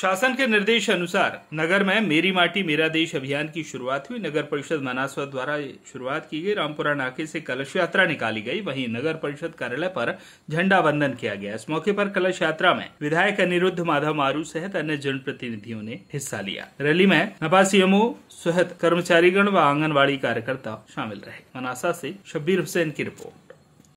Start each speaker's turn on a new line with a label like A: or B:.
A: शासन के निर्देश अनुसार नगर में मेरी माटी मेरा देश अभियान की शुरुआत हुई नगर परिषद मनासवा द्वारा शुरुआत की गई रामपुरा नाके से कलश यात्रा निकाली गई वहीं नगर परिषद कार्यालय पर झंडा वंदन किया गया इस मौके पर कलश यात्रा में विधायक अनिरुद्ध माधव मारू सहित अन्य जनप्रतिनिधियों ने हिस्सा लिया रैली में नपा सीएमओ सहित कर्मचारीगण व आंगनबाड़ी कार्यकर्ता शामिल रहे मनासा से शब्बीर हुसैन की रिपोर्ट